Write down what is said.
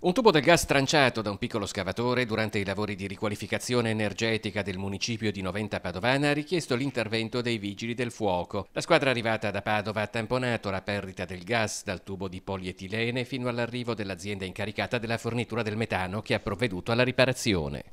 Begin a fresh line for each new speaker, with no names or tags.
Un tubo del gas tranciato da un piccolo scavatore durante i lavori di riqualificazione energetica del municipio di Noventa Padovana ha richiesto l'intervento dei vigili del fuoco. La squadra arrivata da Padova ha tamponato la perdita del gas dal tubo di polietilene fino all'arrivo dell'azienda incaricata della fornitura del metano che ha provveduto alla riparazione.